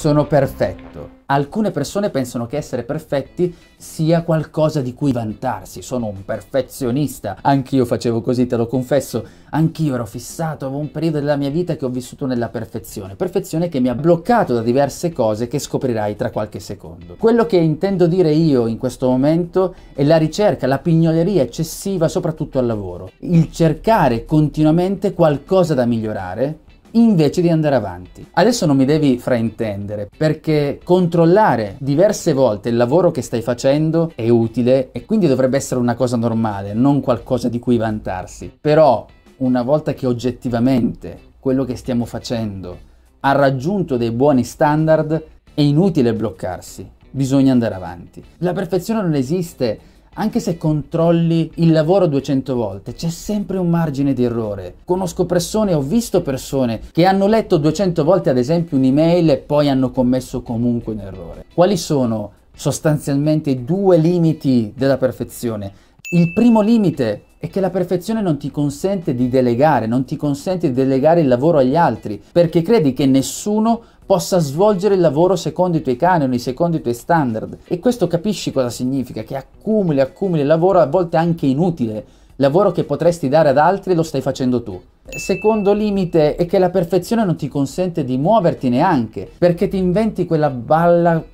sono perfetto. Alcune persone pensano che essere perfetti sia qualcosa di cui vantarsi, sono un perfezionista, anch'io facevo così, te lo confesso, anch'io ero fissato, avevo un periodo della mia vita che ho vissuto nella perfezione, perfezione che mi ha bloccato da diverse cose che scoprirai tra qualche secondo. Quello che intendo dire io in questo momento è la ricerca, la pignoleria eccessiva soprattutto al lavoro, il cercare continuamente qualcosa da migliorare invece di andare avanti. Adesso non mi devi fraintendere perché controllare diverse volte il lavoro che stai facendo è utile e quindi dovrebbe essere una cosa normale, non qualcosa di cui vantarsi. Però una volta che oggettivamente quello che stiamo facendo ha raggiunto dei buoni standard, è inutile bloccarsi, bisogna andare avanti. La perfezione non esiste anche se controlli il lavoro 200 volte, c'è sempre un margine di errore. Conosco persone, ho visto persone che hanno letto 200 volte ad esempio un'email e poi hanno commesso comunque un errore. Quali sono sostanzialmente i due limiti della perfezione? Il primo limite è che la perfezione non ti consente di delegare, non ti consente di delegare il lavoro agli altri, perché credi che nessuno possa svolgere il lavoro secondo i tuoi canoni, secondo i tuoi standard. E questo capisci cosa significa, che accumuli, accumuli lavoro a volte anche inutile, lavoro che potresti dare ad altri lo stai facendo tu. Secondo limite è che la perfezione non ti consente di muoverti neanche, perché ti inventi quella balla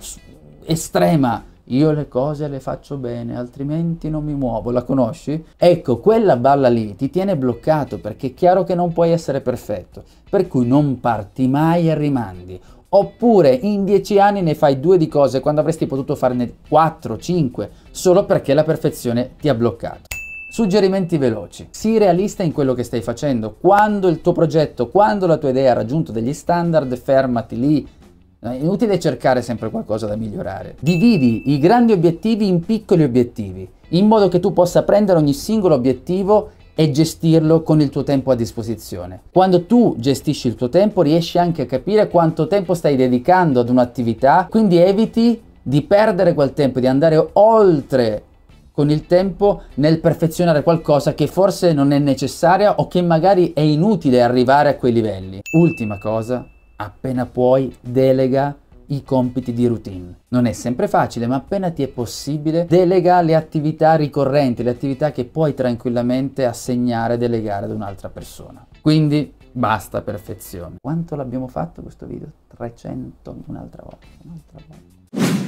estrema io le cose le faccio bene, altrimenti non mi muovo, la conosci? Ecco, quella balla lì ti tiene bloccato perché è chiaro che non puoi essere perfetto, per cui non parti mai e rimandi. Oppure in dieci anni ne fai due di cose quando avresti potuto farne quattro, cinque, solo perché la perfezione ti ha bloccato. Suggerimenti veloci. Sii realista in quello che stai facendo. Quando il tuo progetto, quando la tua idea ha raggiunto degli standard, fermati lì, è eh, inutile cercare sempre qualcosa da migliorare. Dividi i grandi obiettivi in piccoli obiettivi, in modo che tu possa prendere ogni singolo obiettivo e gestirlo con il tuo tempo a disposizione. Quando tu gestisci il tuo tempo riesci anche a capire quanto tempo stai dedicando ad un'attività, quindi eviti di perdere quel tempo, di andare oltre con il tempo nel perfezionare qualcosa che forse non è necessaria o che magari è inutile arrivare a quei livelli. Ultima cosa, appena puoi, delega i compiti di routine. Non è sempre facile, ma appena ti è possibile, delega le attività ricorrenti, le attività che puoi tranquillamente assegnare e delegare ad un'altra persona. Quindi basta perfezione. Quanto l'abbiamo fatto questo video? 300 un'altra volta, un'altra volta.